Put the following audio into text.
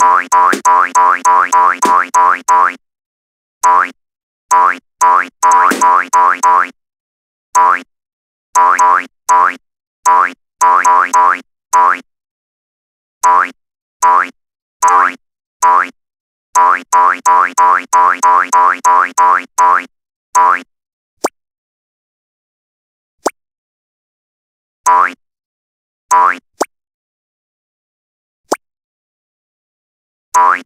Bye. Bye.